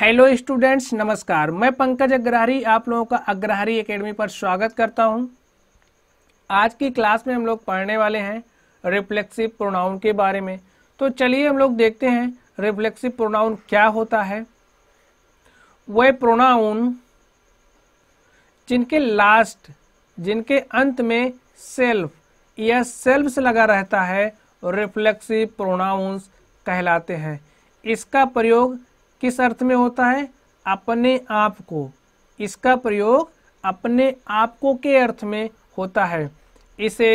hello students नमस्कार मैं पंकज अग्रहारी आप लोगों का अग्रहरी एकेडमी पर स्वागत करता हूं आज की क्लास में हम लोग पढ़ने वाले हैं रिफ्लेक्सिव प्रोनाउन के बारे में तो चलिए हम लोग देखते हैं रिफ्लेक्सिव प्रोनाउन क्या होता है वह प्रोनाउन जिनके लास्ट जिनके अंत में सेल्फ या सेल्फ से लगा रहता है रिफ्लेक्सिव प्रोनाउंस कहलाते हैं इसका प्रयोग किस अर्थ में होता है अपने आप को इसका प्रयोग अपने आप को के अर्थ में होता है इसे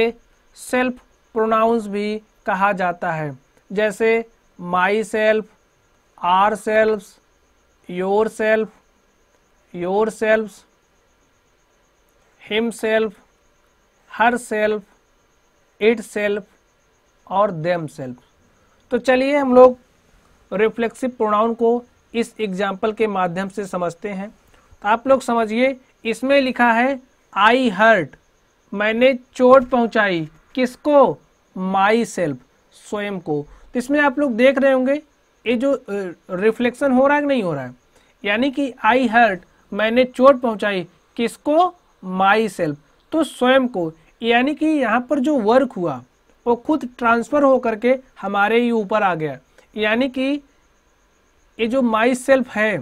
सेल्फ प्रोनाउंस भी कहा जाता है जैसे myself ourself yourself yourself himself herself itself और देम सेल्फ तो चलिए हम लोग रिफ्लेक्सिव प्रोनाउन को इस एग्जाम्पल के माध्यम से समझते हैं तो आप लोग समझिए इसमें लिखा है आई हर्ट मैंने चोट पहुंचाई किसको माई सेल्फ स्वयं को तो इसमें आप लोग देख रहे होंगे ये जो रिफ्लेक्शन हो रहा है कि नहीं हो रहा है यानी कि आई हर्ट मैंने चोट पहुंचाई किसको माई सेल्फ तो स्वयं को यानी कि यहाँ पर जो वर्क हुआ वो खुद ट्रांसफ़र होकर के हमारे ही ऊपर आ गया यानी कि ये जो माई सेल्फ है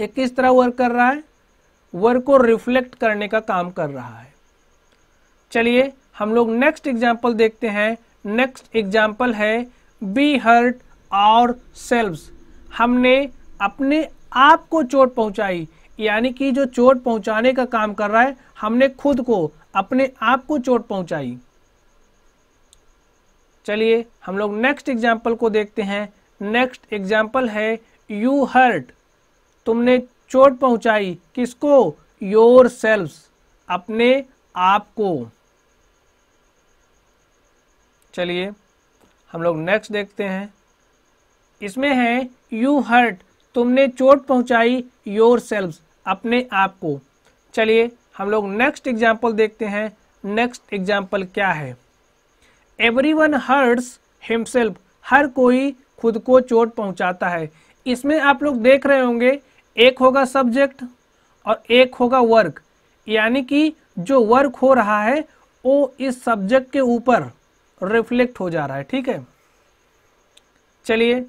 ये किस तरह वर्क कर रहा है वर्क को रिफ्लेक्ट करने का काम कर रहा है चलिए हम लोग नेक्स्ट एग्जाम्पल देखते हैं नेक्स्ट एग्जाम्पल है बी हर्ट और सेल्व्स हमने अपने आप को चोट पहुंचाई यानी कि जो चोट पहुंचाने का काम कर रहा है हमने खुद को अपने आप को चोट पहुंचाई चलिए हम लोग नेक्स्ट एग्जाम्पल को देखते हैं नेक्स्ट एग्जाम्पल है यू हर्ट तुमने चोट पहुंचाई किसको योर सेल्फ अपने आप को चलिए हम लोग नेक्स्ट देखते हैं इसमें है यू हर्ट तुमने चोट पहुंचाई योर सेल्फ अपने आप को चलिए हम लोग नेक्स्ट एग्जाम्पल देखते हैं नेक्स्ट एग्जाम्पल क्या है एवरी वन हर्ट्स हिमसेल्फ हर कोई खुद को चोट पहुंचाता है इसमें आप लोग देख रहे होंगे एक होगा सब्जेक्ट और एक होगा वर्क यानी कि जो वर्क हो रहा है वो इस सब्जेक्ट के ऊपर रिफ्लेक्ट हो जा रहा है ठीक है चलिए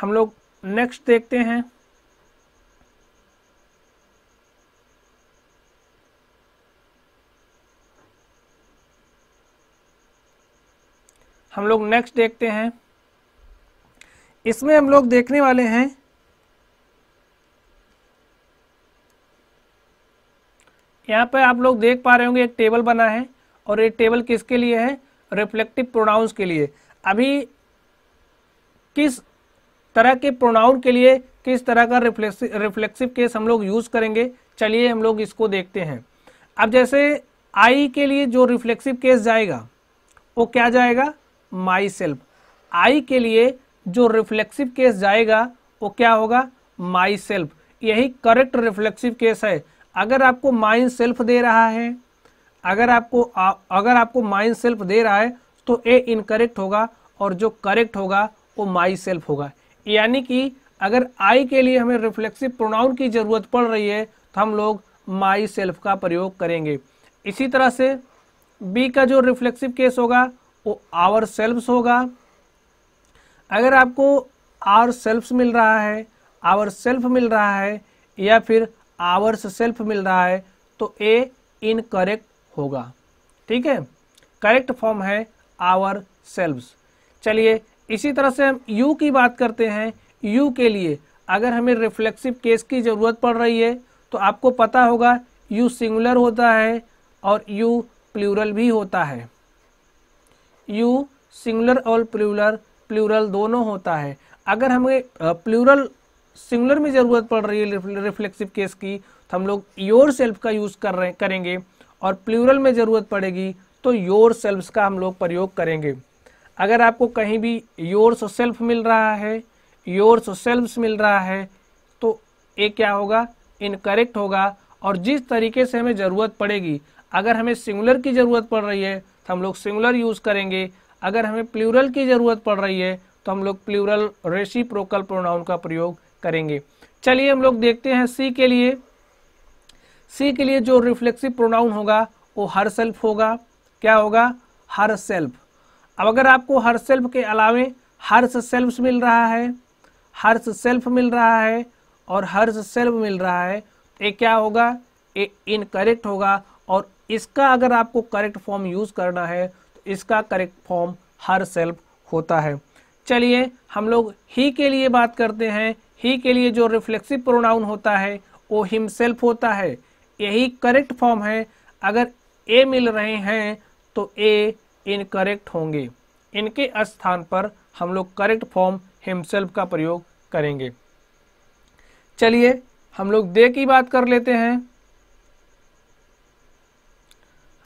हम लोग नेक्स्ट देखते हैं हम लोग नेक्स्ट देखते हैं इसमें हम लोग देखने वाले हैं यहाँ पर आप लोग देख पा रहे होंगे एक टेबल बना है और ये टेबल किसके लिए है रिफ्लेक्टिव प्रोनाउंस के लिए अभी किस तरह के प्रोनाउन के लिए किस तरह का रिफ्लेक्सिव रिफ्लेक्सिव केस हम लोग यूज़ करेंगे चलिए हम लोग इसको देखते हैं अब जैसे आई के लिए जो रिफ्लेक्सिव केस जाएगा वो क्या जाएगा माई सेल्फ आई के लिए जो रिफ्लेक्सिव केस जाएगा वो क्या होगा माई सेल्फ यही करेक्ट रिफ्लेक्सिव केस है अगर आपको माइन सेल्फ दे रहा है अगर आपको अगर आपको माइन सेल्फ दे रहा है तो ए इनकरेक्ट होगा और जो करेक्ट होगा वो माई सेल्फ होगा यानी कि अगर आई के लिए हमें रिफ्लेक्सिव प्रोनाउन की ज़रूरत पड़ रही है तो हम लोग माई सेल्फ का प्रयोग करेंगे इसी तरह से बी का जो रिफ्लेक्सिव केस होगा वो आवर सेल्फ होगा अगर आपको आवर सेल्फ मिल रहा है आवर सेल्फ मिल रहा है या फिर आवर्स सेल्फ मिल रहा है तो ए इनकरेक्ट होगा ठीक है करेक्ट फॉर्म है आवर सेल्फ चलिए इसी तरह से हम यू की बात करते हैं यू के लिए अगर हमें रिफ्लेक्सिव केस की ज़रूरत पड़ रही है तो आपको पता होगा यू सिंगुलर होता है और यू प्लूरल भी होता है यू सिंगुलर और प्लूरल प्लूरल दोनों होता है अगर हमें प्लूरल सिंगुलर में ज़रूरत पड़ रही है रिफ्लेक्सिव केस की तो हम लोग योर सेल्फ का यूज़ कर रहे करेंगे और प्लूरल में ज़रूरत पड़ेगी तो योर सेल्फ्स का हम लोग प्रयोग करेंगे अगर आपको कहीं भी योर्स सेल्फ मिल रहा है योर्स सेल्फ मिल रहा है तो ये क्या होगा इनकरेक्ट होगा और जिस तरीके से हमें ज़रूरत पड़ेगी अगर हमें सिंगुलर की ज़रूरत पड़ रही है तो हम लोग सिंगुलर यूज़ करेंगे अगर हमें प्लूरल की ज़रूरत पड़ रही है तो हम लोग प्लूरल रेशी प्रोकल प्रोनाउन का प्रयोग करेंगे चलिए हम लोग देखते हैं सी के लिए सी के लिए जो रिफ्लेक्सिव प्रोनाउन होगा वो हर सेल्फ होगा क्या होगा हर सेल्फ अब अगर आपको हर सेल्फ के अलावे हर्ष सेल्फ मिल रहा है हर्ष सेल्फ मिल रहा है और हर्ष सेल्फ मिल रहा है तो ये क्या होगा ये इनकरेक्ट होगा और इसका अगर आपको करेक्ट फॉर्म यूज़ करना है इसका करेक्ट फॉर्म हर सेल्फ होता है चलिए हम लोग ही के लिए बात करते हैं ही के लिए जो रिफ्लेक्सिव प्रोनाउन होता है वो हिमसेल्फ होता है यही करेक्ट फॉर्म है अगर ए मिल रहे हैं तो ए इनकरेक्ट होंगे इनके स्थान पर हम लोग करेक्ट फॉर्म हिमसेल्फ का प्रयोग करेंगे चलिए हम लोग दे की बात कर लेते हैं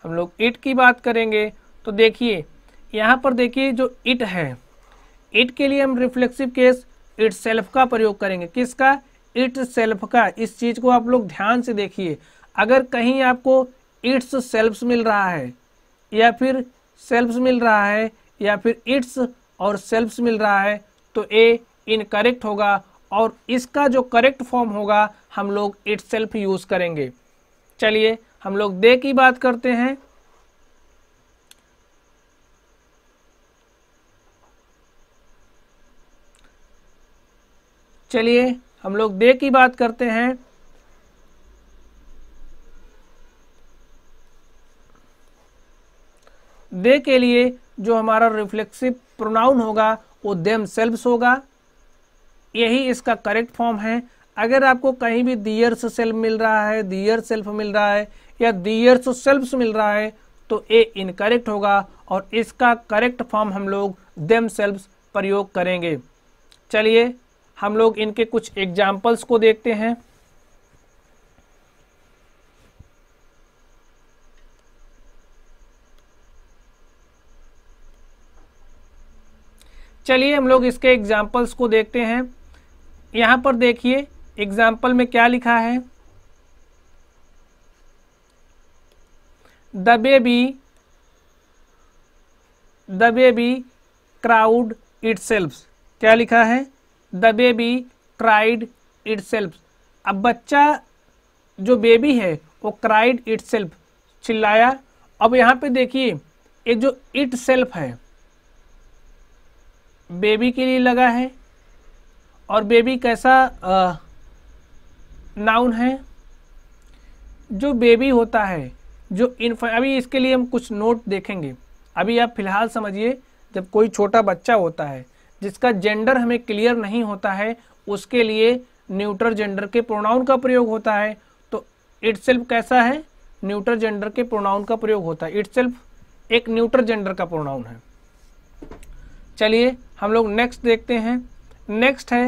हम लोग इट की बात करेंगे तो देखिए यहाँ पर देखिए जो इट है इट के लिए हम रिफ्लेक्सिव केस इट सेल्फ का प्रयोग करेंगे किसका इट सेल्फ का इस चीज़ को आप लोग ध्यान से देखिए अगर कहीं आपको इट्स सेल्फ मिल रहा है या फिर सेल्फ मिल रहा है या फिर इट्स और सेल्फ्स मिल रहा है तो ए इनकरेक्ट होगा और इसका जो करेक्ट फॉर्म होगा हम लोग इट सेल्फ यूज़ करेंगे चलिए हम लोग दे की बात करते हैं चलिए हम लोग दे की बात करते हैं दे के लिए जो हमारा रिफ्लेक्सिव प्रोनाउन होगा वो देम सेल्व्स होगा यही इसका करेक्ट फॉर्म है अगर आपको कहीं भी दियर्स सेल्फ मिल रहा है दियर सेल्फ मिल रहा है या दियर्स सेल्फ मिल रहा है तो ए इनकरेक्ट होगा और इसका करेक्ट फॉर्म हम लोग देम सेल्फ प्रयोग करेंगे चलिए हम लोग इनके कुछ एग्जाम्पल्स को देखते हैं चलिए हम लोग इसके एग्जाम्पल्स को देखते हैं यहाँ पर देखिए एग्जाम्पल में क्या लिखा है the baby the baby cried it क्या लिखा है द बेबी क्राइड इट अब बच्चा जो बेबी है वो क्राइड इट चिल्लाया अब यहाँ पे देखिए ये जो इट सेल्फ है बेबी के लिए लगा है और बेबी कैसा आ, नाउन है जो बेबी होता है जो इन्फ अभी इसके लिए हम कुछ नोट देखेंगे अभी आप फिलहाल समझिए जब कोई छोटा बच्चा होता है जिसका जेंडर हमें क्लियर नहीं होता है उसके लिए न्यूटर जेंडर के प्रोनाउन का प्रयोग होता है तो इट कैसा है न्यूटर जेंडर के प्रोनाउन का प्रयोग होता है इट एक न्यूटर जेंडर का प्रोनाउन है चलिए हम लोग नेक्स्ट देखते हैं नेक्स्ट है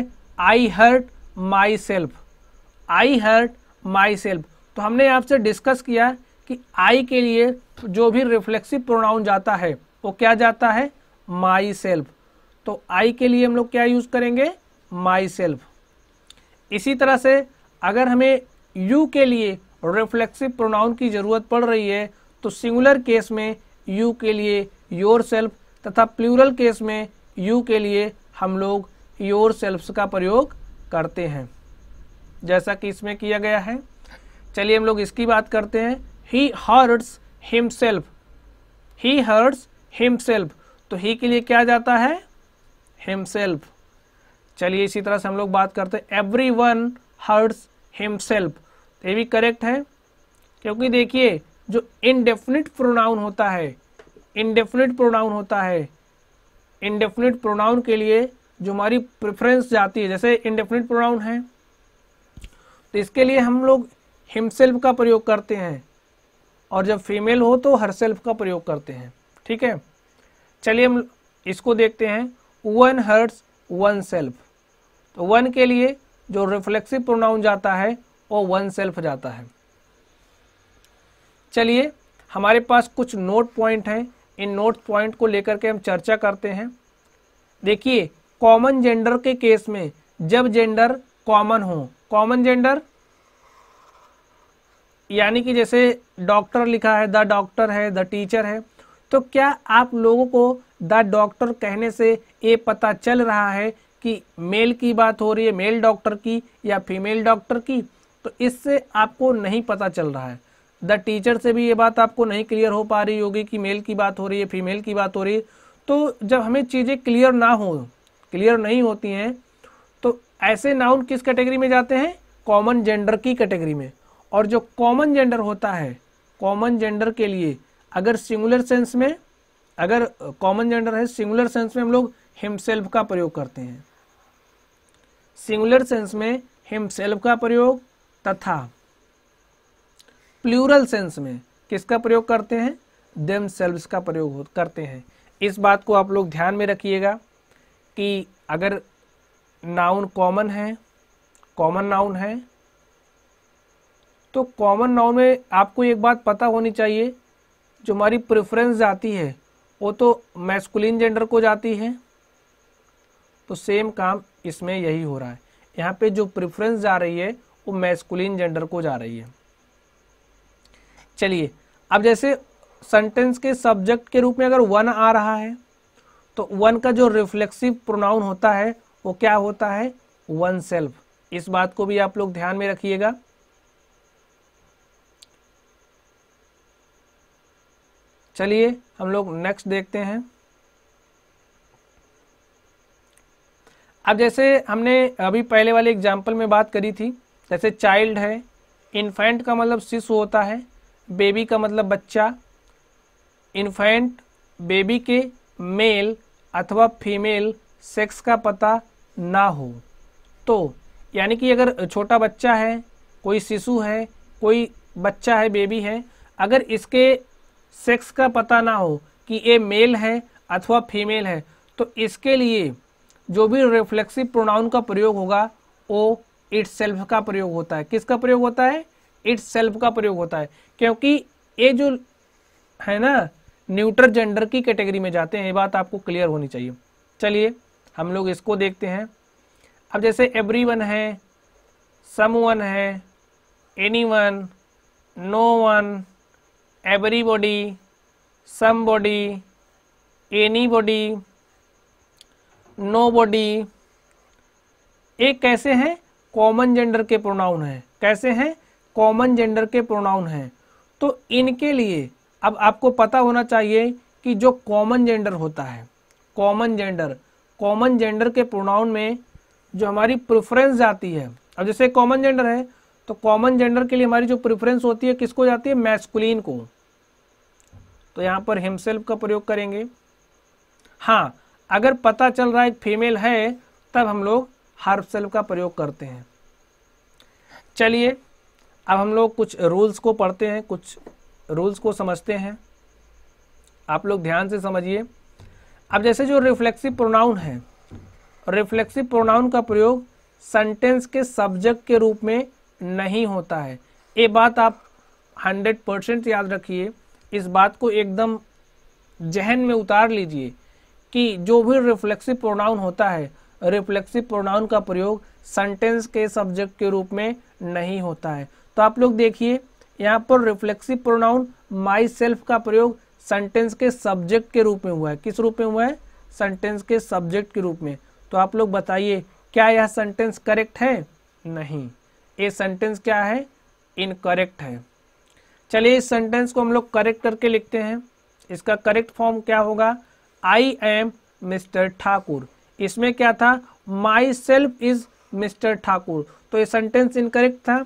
I hurt myself I hurt myself तो हमने आपसे डिस्कस किया कि आई के लिए जो भी रिफ्लेक्सिव प्रोनाउन जाता है वो क्या जाता है माई सेल्फ तो आई के लिए हम लोग क्या यूज़ करेंगे माई सेल्फ इसी तरह से अगर हमें यू के लिए रिफ्लेक्सिव प्रोनाउन की ज़रूरत पड़ रही है तो सिंगुलर केस में यू के लिए योर सेल्फ तथा प्लूरल केस में यू के लिए हम लोग योर सेल्फ्स का प्रयोग करते हैं जैसा कि इसमें किया गया है चलिए हम लोग इसकी बात करते हैं he hurts himself he hurts himself तो ही के लिए क्या जाता है हिमसेल्फ चलिए इसी तरह से हम लोग बात करते हैं एवरी वन हर्ट्स हिमसेल्फ ये भी करेक्ट है क्योंकि देखिए जो इनडेफिनिट प्रोनाउन होता है इनडेफिनिट प्रोनाउन होता है इनडेफिनिट प्रोनाउन के लिए जो हमारी प्रेफरेंस जाती है जैसे इनडेफिनिट प्रोनाउन है तो इसके लिए हम लोग हिमसेल्फ का प्रयोग करते हैं और जब फीमेल हो तो हर का प्रयोग करते हैं ठीक है चलिए हम इसको देखते हैं वन हर्ट्स वन सेल्फ तो वन के लिए जो रिफ्लेक्सिव प्रोनाउन जाता है वो वन सेल्फ जाता है चलिए हमारे पास कुछ नोट पॉइंट हैं इन नोट पॉइंट को लेकर के हम चर्चा करते हैं देखिए कॉमन जेंडर के केस में जब जेंडर कॉमन हो कॉमन जेंडर यानी कि जैसे डॉक्टर लिखा है द डॉक्टर है द टीचर है तो क्या आप लोगों को द डॉक्टर कहने से ये पता चल रहा है कि मेल की बात हो रही है मेल डॉक्टर की या फीमेल डॉक्टर की तो इससे आपको नहीं पता चल रहा है द टीचर से भी ये बात आपको नहीं क्लियर हो पा रही होगी कि मेल की बात हो रही है फीमेल की बात हो रही है तो जब हमें चीज़ें क्लियर ना हो क्लियर नहीं होती हैं तो ऐसे नाउन किस कैटेगरी में जाते हैं कॉमन जेंडर की कैटेगरी में और जो कॉमन जेंडर होता है कॉमन जेंडर के लिए अगर सिंगुलर सेंस में अगर कॉमन जेंडर है सिंगुलर सेंस में हम लोग हिमसेल्फ का प्रयोग करते हैं सिंगुलर सेंस में हिमसेल्फ का प्रयोग तथा प्लूरल सेंस में किसका प्रयोग करते हैं देम सेल्व का प्रयोग करते हैं इस बात को आप लोग ध्यान में रखिएगा कि अगर नाउन कॉमन है कॉमन नाउन है तो कॉमन नाउन में आपको एक बात पता होनी चाहिए जो हमारी प्रेफरेंस जाती है वो तो मैस्कुलिन जेंडर को जाती है तो सेम काम इसमें यही हो रहा है यहाँ पे जो प्रिफ्रेंस जा रही है वो मैस्कुलिन जेंडर को जा रही है चलिए अब जैसे सेंटेंस के सब्जेक्ट के रूप में अगर वन आ रहा है तो वन का जो रिफ्लेक्सिव प्रोनाउन होता है वो क्या होता है वन सेल्फ इस बात को भी आप लोग ध्यान में रखिएगा चलिए हम लोग नेक्स्ट देखते हैं अब जैसे हमने अभी पहले वाले एग्जाम्पल में बात करी थी जैसे चाइल्ड है इन्फेंट का मतलब शिशु होता है बेबी का मतलब बच्चा इन्फेंट बेबी के मेल अथवा फीमेल सेक्स का पता ना हो तो यानी कि अगर छोटा बच्चा है कोई शिशु है कोई बच्चा है बेबी है अगर इसके सेक्स का पता ना हो कि ये मेल है अथवा फीमेल है तो इसके लिए जो भी रिफ्लेक्सिव प्रोनाउन का प्रयोग होगा वो इट सेल्फ का प्रयोग होता है किसका प्रयोग होता है इट सेल्फ का प्रयोग होता है क्योंकि ये जो है ना न्यूट्रल जेंडर की कैटेगरी में जाते हैं ये बात आपको क्लियर होनी चाहिए चलिए हम लोग इसको देखते हैं अब जैसे एवरी वन है सम वन है anyone no one everybody, somebody, anybody, nobody ये कैसे हैं कॉमन जेंडर के प्रोनाउन हैं कैसे हैं कॉमन जेंडर के प्रोनाउन हैं तो इनके लिए अब आपको पता होना चाहिए कि जो कॉमन जेंडर होता है कॉमन जेंडर कॉमन जेंडर के प्रोनाउन में जो हमारी प्रेफरेंस जाती है अब जैसे कॉमन जेंडर है तो कॉमन जेंडर के लिए हमारी जो प्रेफरेंस होती है किसको जाती है मैस्कुलिन को तो यहाँ पर हिमसेल्फ का प्रयोग करेंगे हाँ अगर पता चल रहा है फीमेल है तब हम लोग हर्फ सेल्फ का प्रयोग करते हैं चलिए अब हम लोग कुछ रूल्स को पढ़ते हैं कुछ रूल्स को समझते हैं आप लोग ध्यान से समझिए अब जैसे जो रिफ्लेक्सिव प्रोनाउन है रिफ्लेक्सिव प्रोनाउन का प्रयोग सेंटेंस के सब्जेक्ट के रूप में नहीं होता है ये बात आप हंड्रेड परसेंट याद रखिए इस बात को एकदम जहन में उतार लीजिए कि जो भी रिफ्लेक्सिव प्रोनाउन होता है रिफ्लेक्सिव प्रोनाउन का प्रयोग सेंटेंस के सब्जेक्ट के रूप में नहीं होता है तो आप लोग देखिए यहाँ पर रिफ्लेक्सिव प्रोनाउन माई सेल्फ का प्रयोग सेंटेंस के सब्जेक्ट के रूप में हुआ है किस रूप में हुआ है सेंटेंस के सब्जेक्ट के रूप में तो आप लोग बताइए क्या यह सेंटेंस करेक्ट है नहीं ये सेंटेंस क्या है इनकरेक्ट है चलिए इस सेंटेंस को हम लोग करेक्ट करके लिखते हैं इसका करेक्ट फॉर्म क्या होगा आई एम मिस्टर ठाकुर इसमें क्या था myself is mister Thakur तो ये सेंटेंस इनकरेक्ट था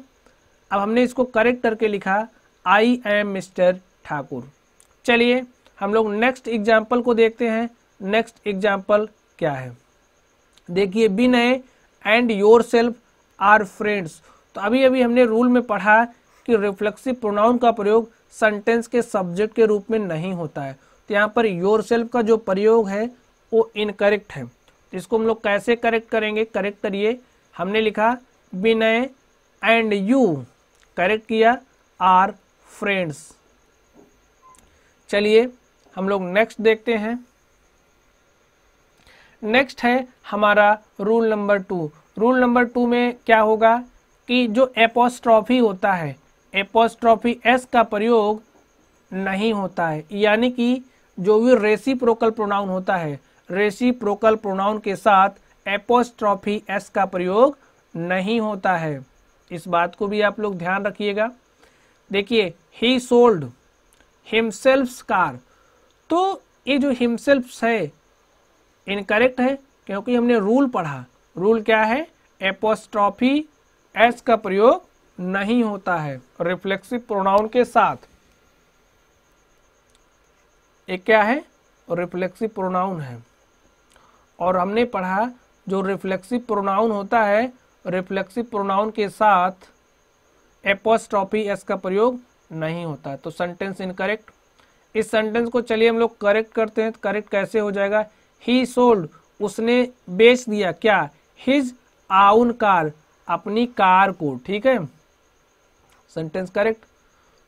अब हमने इसको करेक्ट करके लिखा आई एम मिस्टर ठाकुर चलिए हम लोग नेक्स्ट एग्जाम्पल को देखते हैं नेक्स्ट एग्जाम्पल क्या है देखिए बिन है and yourself are friends तो अभी अभी हमने रूल में पढ़ा कि रिफ्लेक्सिव प्रोनाउन का प्रयोग सेंटेंस के सब्जेक्ट के रूप में नहीं होता है तो यहाँ पर योर का जो प्रयोग है वो इनकरेक्ट है तो इसको हम लोग कैसे करेक्ट करेंगे करेक्ट करिए हमने लिखा विनय एंड यू करेक्ट किया आर फ्रेंड्स चलिए हम लोग नेक्स्ट देखते हैं नेक्स्ट है हमारा rule number two rule number two में क्या होगा कि जो एपोस्ट्रॉफी होता है एपोस्ट्रॉफी एस का प्रयोग नहीं होता है यानी कि जो भी रेसी प्रोकल प्रोनाउन होता है रेसी प्रोकल प्रोनाउन के साथ एपोस्ट्रॉफी एस का प्रयोग नहीं होता है इस बात को भी आप लोग ध्यान रखिएगा देखिए ही सोल्ड हिमसेल्फ कार तो ये जो हिमसेल्फ है इनकरेक्ट है क्योंकि हमने रूल पढ़ा रूल क्या है एपोस्ट्रॉफी एस का प्रयोग नहीं होता है रिफ्लेक्सिव प्रोनाउन के साथ एक क्या है रिफ्लेक्सिव प्रोनाउन है और हमने पढ़ा जो रिफ्लेक्सिव प्रोनाउन होता है रिफ्लेक्सिव प्रोनाउन के साथ एपोस्ट्रॉफी एस का प्रयोग नहीं होता तो सेंटेंस इनकरेक्ट इस सेंटेंस को चलिए हम लोग करेक्ट करते हैं तो करेक्ट कैसे हो जाएगा ही सोल्ड उसने बेच दिया क्या हिज आउन कार अपनी कार को ठीक है सेंटेंस करेक्ट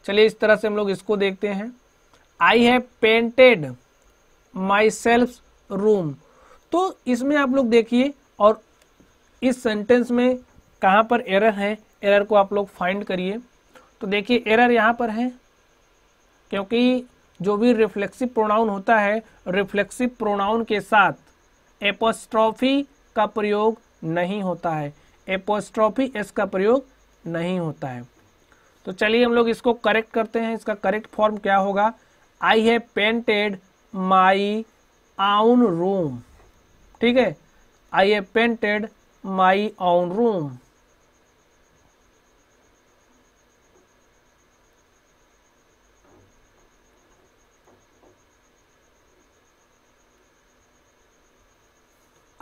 चलिए इस तरह से हम लोग इसको देखते हैं I have painted myself room तो इसमें आप लोग देखिए और इस सेंटेंस में कहाँ पर एरर है एरर को आप लोग फाइंड करिए तो देखिए एरर यहाँ पर है क्योंकि जो भी रिफ्लेक्सिव प्रोनाउन होता है रिफ्लेक्सिव प्रोनाउन के साथ एपोस्ट्रॉफी का प्रयोग नहीं होता है एपोस्ट्रॉफी एस का प्रयोग नहीं होता है तो चलिए हम लोग इसको करेक्ट करते हैं इसका करेक्ट फॉर्म क्या होगा आई have painted my own room ठीक है आई have painted my own room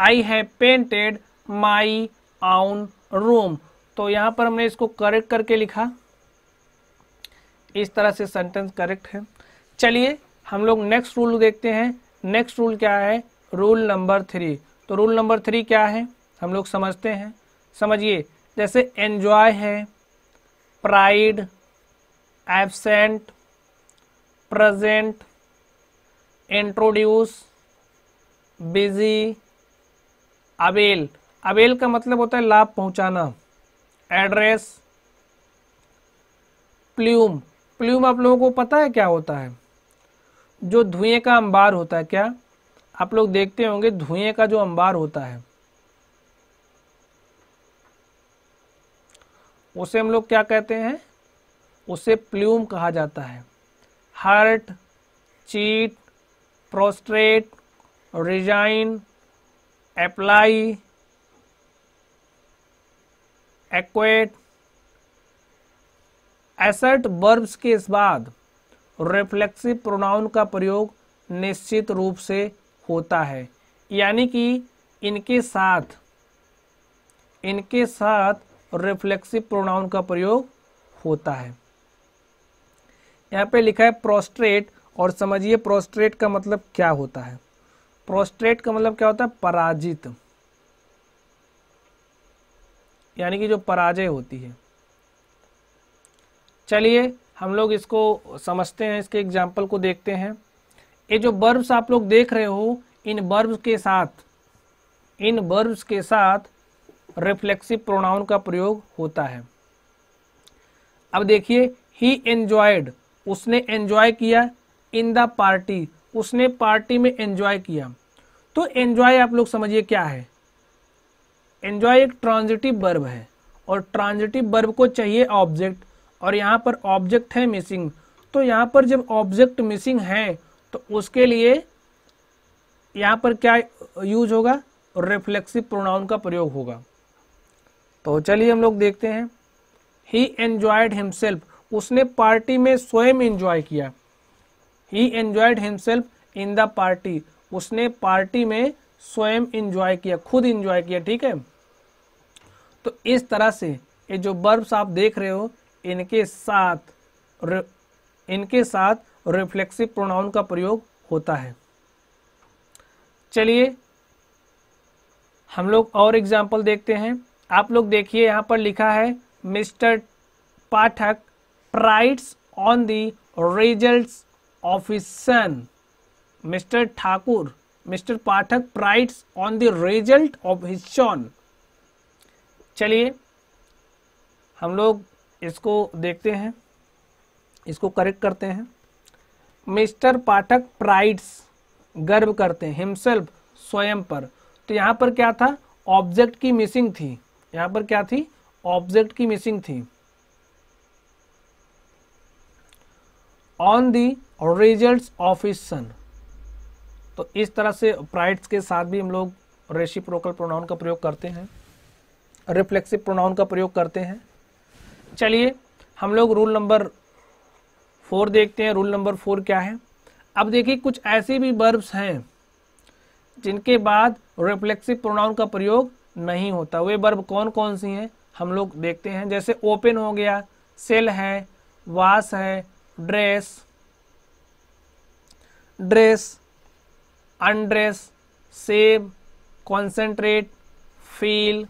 I have painted my own room तो यहां पर हमने इसको करेक्ट करके लिखा इस तरह से सेंटेंस करेक्ट है चलिए हम लोग नेक्स्ट रूल देखते हैं नेक्स्ट रूल क्या है रूल नंबर थ्री तो रूल नंबर थ्री क्या है हम लोग समझते हैं समझिए जैसे एन्जॉय है pride absent present introduce busy avail avail का मतलब होता है लाभ पहुंचाना एड्रेस प्ल्यूम प्लूम आप लोगों को पता है क्या होता है जो धुएं का अंबार होता है क्या आप लोग देखते होंगे धुएं का जो अंबार होता है उसे हम लोग क्या कहते हैं उसे प्ल्यूम कहा जाता है hurt cheat prostrate resign apply acquit assert verbs के इस बाद रिफ्लेक्सिव प्रोनाउन का प्रयोग निश्चित रूप से होता है यानी कि इनके साथ इनके साथ रिफ्लेक्सिव प्रोनाउन का प्रयोग होता है यहाँ पे लिखा है प्रोस्ट्रेट और समझिए प्रोस्ट्रेट का मतलब क्या होता है प्रोस्ट्रेट का मतलब क्या होता है पराजित यानी कि जो पराजय होती है चलिए हम लोग इसको समझते हैं इसके एग्जाम्पल को देखते हैं ये जो बर्ब्स आप लोग देख रहे हो इन बर्ब्स के साथ इन बर्ब्स के साथ रिफ्लेक्सिव प्रोनाउन का प्रयोग होता है अब देखिए ही एन्जॉयड उसने एन्जॉय किया इन द पार्टी उसने पार्टी में एंजॉय किया तो एन्जॉय आप लोग समझिए क्या है एन्जॉय एक ट्रांजिटिव बर्ब है और ट्रांजिटिव बर्ब को चाहिए ऑब्जेक्ट और यहाँ पर ऑब्जेक्ट है मिसिंग तो यहाँ पर जब ऑब्जेक्ट मिसिंग है तो उसके लिए यहाँ पर क्या यूज होगा रिफ्लेक्सिव प्रोनाउन का प्रयोग होगा तो चलिए हम लोग देखते हैं ही एन्जॉयड हिमसेल्फ उसने पार्टी में स्वयं एंजॉय किया he enjoyed himself in the party उसने पार्टी में स्वयं इंजॉय किया खुद इंजॉय किया ठीक है तो इस तरह से ये जो बर्ब्स आप देख रहे हो इनके साथ इनके साथ रिफ्लेक्सिव प्रोनाउन का प्रयोग होता है चलिए हम लोग और एग्जाम्पल देखते हैं आप लोग देखिए यहाँ पर लिखा है mister Pathak prides on the results of his son mister Thakur mister Pathak prides on the result of his son चलिए हम लोग इसको देखते हैं इसको करेक्ट करते हैं मिस्टर पाठक प्राइड्स गर्व करते हैं हिमसेल्फ स्वयं पर तो यहाँ पर क्या था ऑब्जेक्ट की मिसिंग थी यहाँ पर क्या थी ऑब्जेक्ट की मिसिंग थी on the result of his son तो इस तरह से प्राइड्स के साथ भी हम लोग रेशिप्रोकल प्रोनाउन का प्रयोग करते हैं रिफ्लेक्सिव प्रोनाउन का प्रयोग करते हैं चलिए हम लोग रूल नंबर फोर देखते हैं रूल नंबर फोर क्या है अब देखिए कुछ ऐसे भी बर्ब्स हैं जिनके बाद रिफ्लेक्सिव प्रोनाउन का प्रयोग नहीं होता वे बर्ब कौन कौन सी हैं हम लोग देखते हैं जैसे ओपन हो गया सेल है वास है dress dress undress shave concentrate feel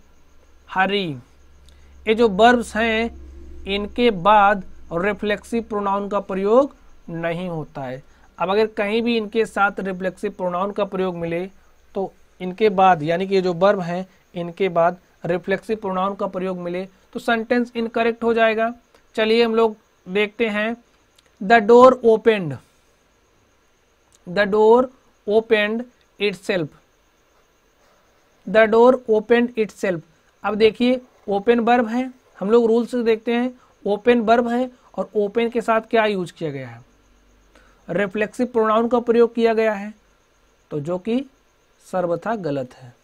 hurry ये जो बर्ब्स हैं इनके बाद रिफ्लेक्सिव प्रोनाउन का प्रयोग नहीं होता है अब अगर कहीं भी इनके साथ रिफ्लेक्सिव प्रोनाउन का प्रयोग मिले तो इनके बाद यानी कि ये जो बर्ब हैं इनके बाद रिफ्लेक्सिव प्रोनाउन का प्रयोग मिले तो सेंटेंस इनकरेक्ट हो जाएगा चलिए हम लोग देखते हैं the door opened the door opened itself the door opened itself अब देखिए ओपन बर्ब है हम लोग रूल्स देखते हैं ओपन बर्ब है और ओपन के साथ क्या यूज किया गया है रिफ्लेक्सिव प्रोनाउन का प्रयोग किया गया है तो जो कि सर्वथा गलत है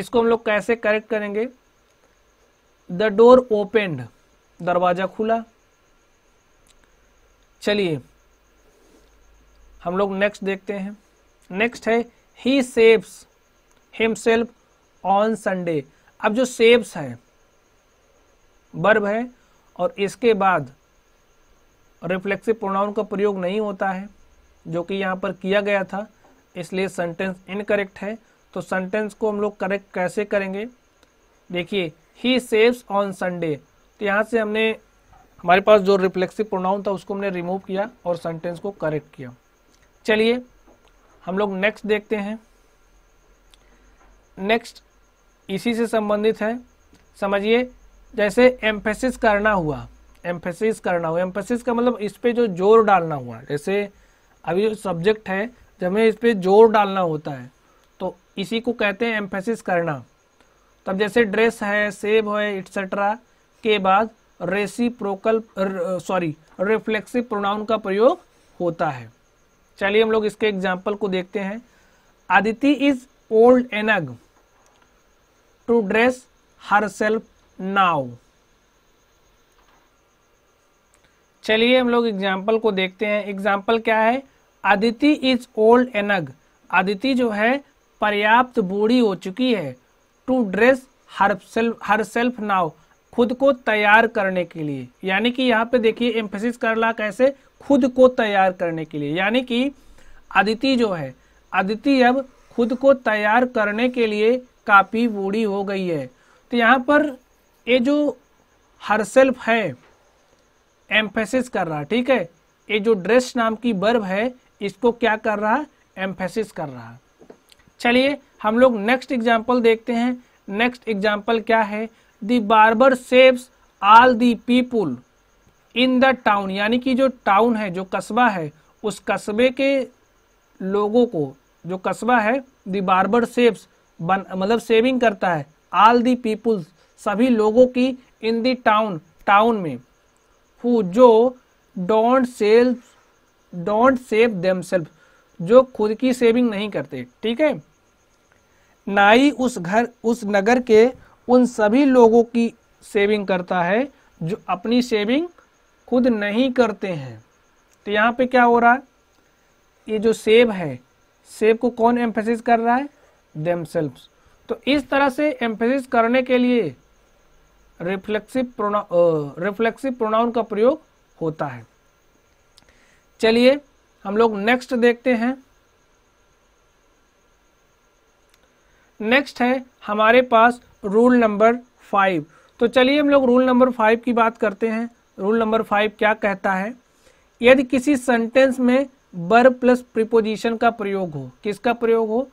इसको हम लोग कैसे करेक्ट करेंगे द डोर ओपेंड दरवाजा खुला चलिए हम लोग नेक्स्ट देखते हैं नेक्स्ट है he shaves himself on Sunday अब जो सेव्स है वर्ब है और इसके बाद रिफ्लेक्सिव प्रोनाउन का प्रयोग नहीं होता है जो कि यहाँ पर किया गया था इसलिए सेंटेंस इनकरेक्ट है तो सेंटेंस को हम लोग करेक्ट कैसे करेंगे देखिए ही सेव्स ऑन संडे तो यहाँ से हमने हमारे पास जो रिफ्लेक्सिव प्रोनाउन था उसको हमने रिमूव किया और सेंटेंस को करेक्ट किया चलिए हम लोग नेक्स्ट देखते हैं नेक्स्ट इसी से संबंधित है समझिए जैसे एम्फेसिस करना हुआ एम्फेसिस करना हुआ एम्फेसिस का मतलब इस पर जो जोर डालना हुआ जैसे अभी जो सब्जेक्ट है जब हमें इस पर जोर डालना होता है तो इसी को कहते हैं एम्फेसिस करना तब जैसे ड्रेस है सेब है एट्सेट्रा के बाद रेसी प्रोकल सॉरी रिफ्लेक्सिव प्रोनाउन का प्रयोग होता है चलिए हम लोग इसके एग्जाम्पल को देखते हैं Aditi is old enough to dress herself now चलिए हम लोग एग्जाम्पल को देखते हैं एग्जाम्पल क्या है Aditi is old enough Aditi जो है पर्याप्त बूढ़ी हो चुकी है to dress herself herself now खुद को तैयार करने के लिए यानी कि यहाँ पे देखिए एम्फेसिस कर ला कैसे खुद को तैयार करने के लिए यानी कि अदिति जो है अदिति अब खुद को तैयार करने के लिए काफ़ी बूढ़ी हो गई है तो यहाँ पर ये जो हर सेल्फ है एम्फेसिस कर रहा है ठीक है ये जो ड्रेस नाम की बर्ब है इसको क्या कर रहा है एम्फेसिस कर रहा है चलिए हम लोग नेक्स्ट एग्जाम्पल देखते हैं नेक्स्ट एग्जाम्पल क्या है the barber shaves all the people in the town यानी कि जो टाउन है जो कस्बा है उस कस्बे के लोगों को जो कस्बा है दी बार्बर सेव्स बन मतलब सेविंग करता है ऑल दी पीपुल्स सभी लोगों की इन दी टाउन टाउन में हु जो don't self don't shave them जो खुद की सेविंग नहीं करते ठीक है नाई उस घर उस नगर के उन सभी लोगों की सेविंग करता है जो अपनी सेविंग खुद नहीं करते हैं तो यहाँ पे क्या हो रहा है ये जो सेब है सेब को कौन एम्फेसिस कर रहा है देम सेल्फ तो इस तरह से एम्फेसिस करने के लिए रिफ्लेक्सिव प्रोनाउन रिफ्लेक्सिव प्रोनाउन का प्रयोग होता है चलिए हम लोग नेक्स्ट देखते हैं नेक्स्ट है हमारे पास रूल नंबर फाइव तो चलिए हम लोग रूल नंबर फाइव की बात करते हैं रूल नंबर फाइव क्या कहता है यदि किसी सेंटेंस में बर प्लस प्रिपोजिशन का प्रयोग हो किसका प्रयोग हो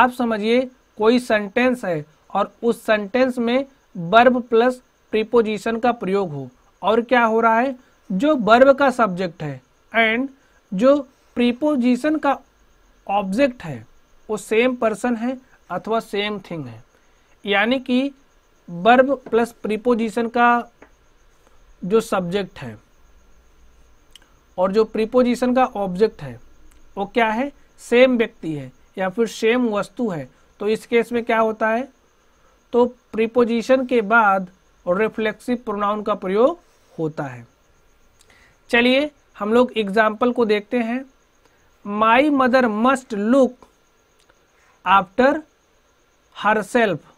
आप समझिए कोई सेंटेंस है और उस सेंटेंस में वर्ब प्लस प्रीपोजिशन का प्रयोग हो और क्या हो रहा है जो वर्ब का सब्जेक्ट है एंड जो प्रीपोजिशन का ऑब्जेक्ट है वो सेम पर्सन है अथवा सेम थिंग है यानी कि वर्ब प्लस प्रीपोजिशन का जो सब्जेक्ट है और जो प्रीपोजिशन का ऑब्जेक्ट है वो क्या है सेम व्यक्ति है या फिर सेम वस्तु है तो इस केस में क्या होता है तो प्रिपोजिशन के बाद रिफ्लेक्सिव प्रोनाउन का प्रयोग होता है चलिए हम लोग एग्जाम्पल को देखते हैं my mother must look after herself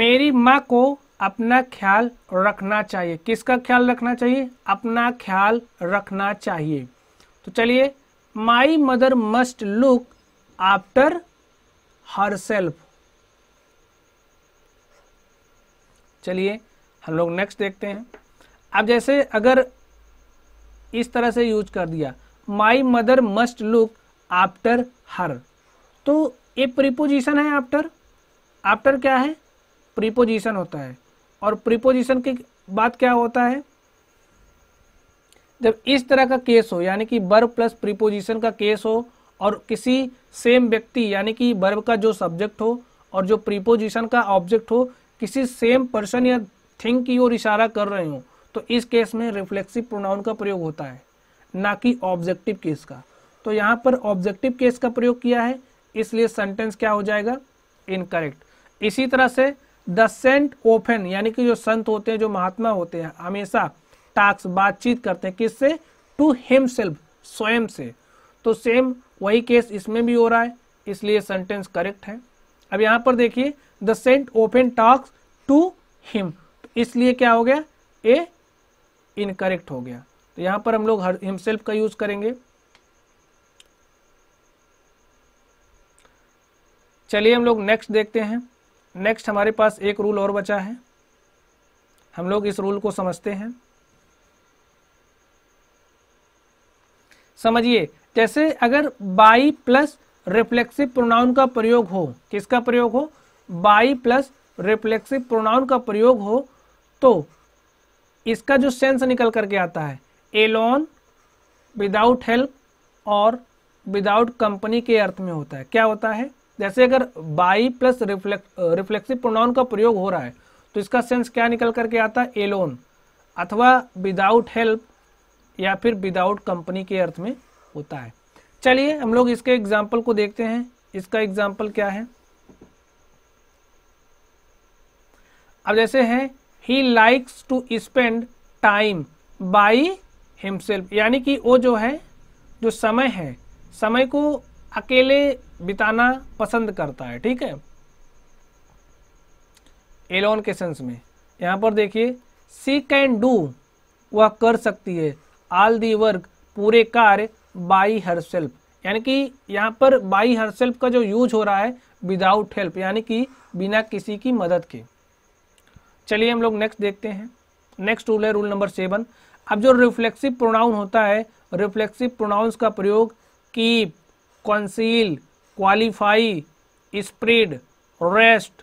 मेरी माँ को अपना ख्याल रखना चाहिए किसका ख्याल रखना चाहिए अपना ख्याल रखना चाहिए तो चलिए my mother must look after herself चलिए हम लोग नेक्स्ट देखते हैं अब जैसे अगर इस तरह से यूज कर दिया my mother must look after her तो ये प्रीपोजिशन है आफ्टर आफ्टर क्या है प्रीपोजिशन होता है और प्रीपोजिशन की बात क्या होता है जब इस तरह का केस हो यानी कि बर्ब प्लस प्रीपोजिशन का केस हो और किसी सेम व्यक्ति यानी कि बर्ब का जो सब्जेक्ट हो और जो प्रीपोजिशन का ऑब्जेक्ट हो किसी सेम पर्सन या थिंग की ओर इशारा कर रहे हो तो इस केस में रिफ्लेक्सिव प्रोनाउन का प्रयोग होता है ना कि ऑब्जेक्टिव केस का तो यहाँ पर ऑब्जेक्टिव केस का प्रयोग किया है इसलिए सेंटेंस क्या हो जाएगा इनकरेक्ट इसी तरह से द सेंट ओफेन यानी कि जो संत होते हैं जो महात्मा होते हैं हमेशा टास्क बातचीत करते हैं किससे टू सेल्फ स्वयं से तो सेम वही केस इसमें भी हो रहा है इसलिए सेंटेंस करेक्ट है अब यहाँ पर देखिए the saint often talks to him इसलिए क्या हो गया ए इनकरेक्ट हो गया तो यहां पर हम लोग हर हिमसेल्फ का यूज करेंगे चलिए हम लोग नेक्स्ट देखते हैं नेक्स्ट हमारे पास एक रूल और बचा है हम लोग इस रूल को समझते हैं समझिए जैसे अगर बाई प्लस रिफ्लेक्सिव प्रोनाउन का प्रयोग हो किसका प्रयोग हो बाई प्लस रिफ्लेक्सिव प्रोनाउन का प्रयोग हो तो इसका जो सेंस निकल करके आता है एलोन विदाउट हेल्प और विदाउट कंपनी के अर्थ में होता है क्या होता है जैसे अगर बाई प्लस रिफ्लेक्सिव प्रोनाउन का प्रयोग हो रहा है तो इसका सेंस क्या निकल करके आता है एलोन अथवा विदाउट हेल्प या फिर विदाउट कंपनी के अर्थ में होता है चलिए हम लोग इसके एग्जाम्पल को देखते हैं इसका एग्जाम्पल क्या है अब जैसे है he likes to spend time by himself यानी कि वो जो है जो समय है समय को अकेले बिताना पसंद करता है ठीक है एलोन के सेंस में यहां पर देखिए सी कैन डू वह कर सकती है ऑल दी वर्क पूरे कार्य बाई हर सेल्फ यानी कि यहां पर बाई हर सेल्फ का जो यूज हो रहा है विदाउट हेल्प यानी कि बिना किसी की मदद के चलिए हम लोग नेक्स्ट देखते हैं नेक्स्ट रूल है रूल नंबर सेवन अब जो रिफ्लेक्सिव प्रोनाउन होता है रिफ्लेक्सिव प्रोनाउंस का प्रयोग keep conceal qualify spread rest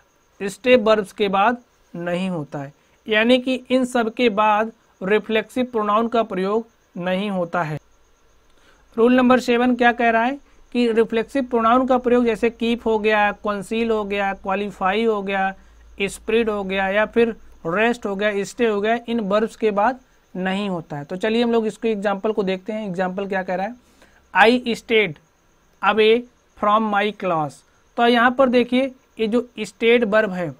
stay verbs के बाद नहीं होता है यानी कि इन सब के बाद रिफ्लेक्सिव प्रोनाउन का प्रयोग नहीं होता है रूल नंबर सेवन क्या कह रहा है कि रिफ्लेक्सिव प्रोनाउन का प्रयोग जैसे कीप हो गया कंसील हो गया क्वालिफाई हो गया स्प्रेड हो गया या फिर रेस्ट हो गया स्टे हो गया इन बर्ब्स के बाद नहीं होता है तो चलिए हम लोग इसको एग्जाम्पल को देखते हैं एग्जाम्पल क्या कह रहा है I stayed away from my class तो यहाँ पर देखिए ये जो स्टेड बर्ब है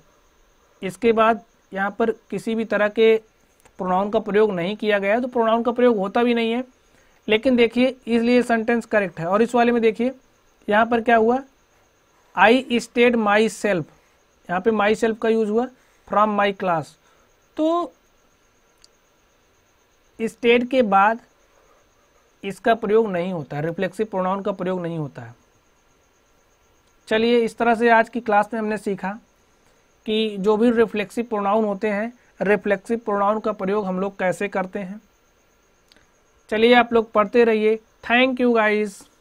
इसके बाद यहाँ पर किसी भी तरह के प्रोनाउन का प्रयोग नहीं किया गया तो प्रोनाउन का प्रयोग होता भी नहीं है लेकिन देखिए इसलिए सेंटेंस करेक्ट है और इस वाले में देखिए यहाँ पर क्या हुआ आई स्टेड माई सेल्फ यहाँ पे माई सेल्फ का यूज हुआ फ्रॉम माई क्लास तो स्टेट के बाद इसका प्रयोग नहीं होता है रिफ्लेक्सिव प्रोनाउन का प्रयोग नहीं होता है चलिए इस तरह से आज की क्लास में हमने सीखा कि जो भी रिफ्लेक्सिव प्रोनाउन होते हैं रिफ्लेक्सिव प्रोनाउन का प्रयोग हम लोग कैसे करते हैं चलिए आप लोग पढ़ते रहिए थैंक यू गाइज़